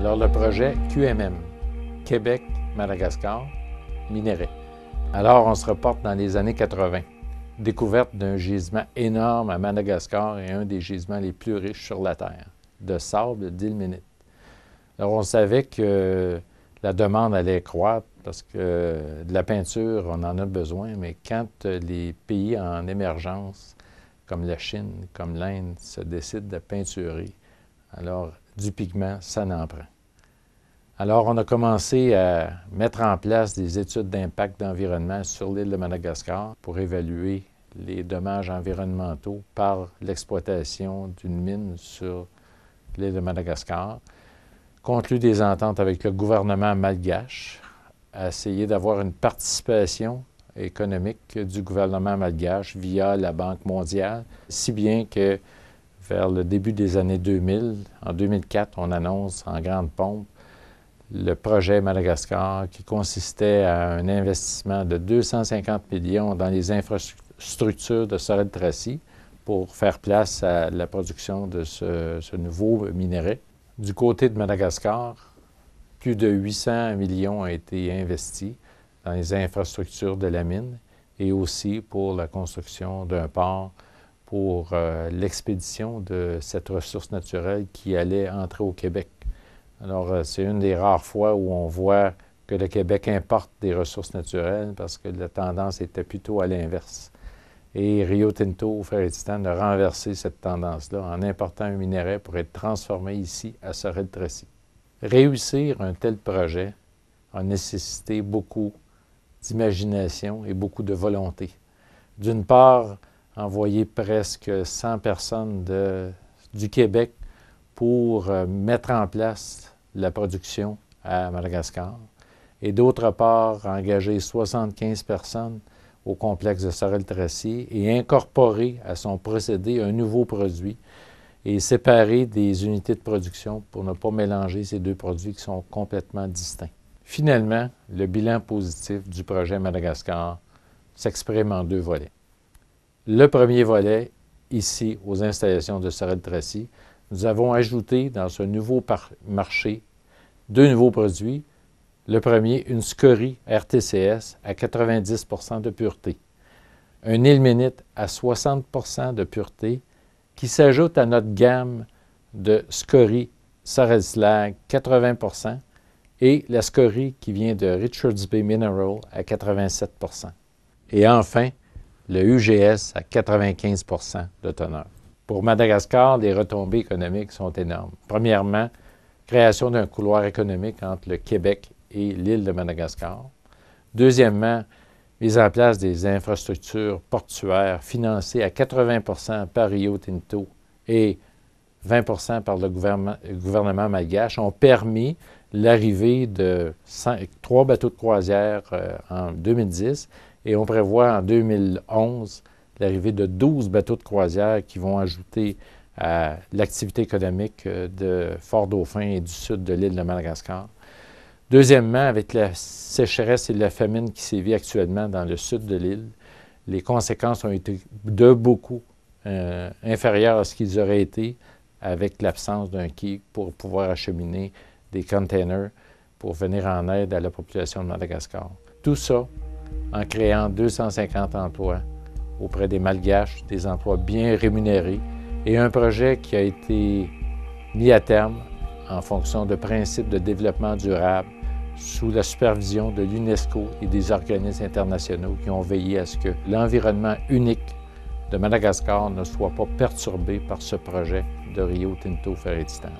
Alors, le projet QMM, Québec-Madagascar, minéré Alors, on se reporte dans les années 80. Découverte d'un gisement énorme à Madagascar et un des gisements les plus riches sur la Terre, de sable d'Ilminite. Alors, on savait que la demande allait croître parce que de la peinture, on en a besoin, mais quand les pays en émergence, comme la Chine, comme l'Inde, se décident de peinturer, alors, du pigment, ça n'en prend. Alors, on a commencé à mettre en place des études d'impact d'environnement sur l'île de Madagascar pour évaluer les dommages environnementaux par l'exploitation d'une mine sur l'île de Madagascar, conclu des ententes avec le gouvernement malgache, essayer d'avoir une participation économique du gouvernement malgache via la Banque mondiale, si bien que vers le début des années 2000. En 2004, on annonce en grande pompe le projet Madagascar qui consistait à un investissement de 250 millions dans les infrastructures de Sorel-Tracy pour faire place à la production de ce, nouveau minerai. Du côté de Madagascar, plus de 800 millions ont été investis dans les infrastructures de la mine et aussi pour la construction d'un port pour euh, l'expédition de cette ressource naturelle qui allait entrer au Québec. Alors, euh, c'est une des rares fois où on voit que le Québec importe des ressources naturelles parce que la tendance était plutôt à l'inverse. Et Rio Tinto, Ferritistan, a renversé cette tendance-là en important un minerai pour être transformé ici à Sorel-Tracy. Réussir un tel projet a nécessité beaucoup d'imagination et beaucoup de volonté. D'une part, envoyer presque 100 personnes du Québec pour euh, mettre en place la production à Madagascar et d'autre part engager 75 personnes au complexe de Sorel-Tracy et incorporer à son procédé un nouveau produit et séparer des unités de production pour ne pas mélanger ces deux produits qui sont complètement distincts. Finalement, le bilan positif du projet Madagascar s'exprime en deux volets le premier volet ici aux installations de Sorel-Tracy. Nous avons ajouté dans ce nouveau marché deux nouveaux produits. Le premier, une scorie RTCS à 90 de pureté. Un ilménite à 60 de pureté qui s'ajoute à notre gamme de scorie Sorel Slag 80 et la scorie qui vient de Richards Bay Mineral à 87 Et enfin, le UGS à 95 de teneur. Pour Madagascar, les retombées économiques sont énormes. Premièrement, création d'un couloir économique entre le Québec et l'île de Madagascar. Deuxièmement, mise en place des infrastructures portuaires financées à 80 par Rio Tinto et 20 par le gouvernement, malgache ont permis l'arrivée de trois bateaux de croisière euh, en 2010 et on prévoit en 2011 l'arrivée de 12 bateaux de croisière qui vont ajouter à l'activité économique euh, de Fort-Dauphin et du sud de l'île de Madagascar. Deuxièmement, avec la sécheresse et la famine qui sévit actuellement dans le sud de l'île, les conséquences ont été de beaucoup euh, inférieures à ce qu'ils auraient été avec l'absence d'un quai pour pouvoir acheminer des containers pour venir en aide à la population de Madagascar. Tout ça en créant 250 emplois auprès des Malgaches, des emplois bien rémunérés et un projet qui a été mis à terme en fonction de principes de développement durable sous la supervision de l'UNESCO et des organismes internationaux qui ont veillé à ce que l'environnement unique de Madagascar ne soit pas perturbé par ce projet de Rio Tinto Ferritistan.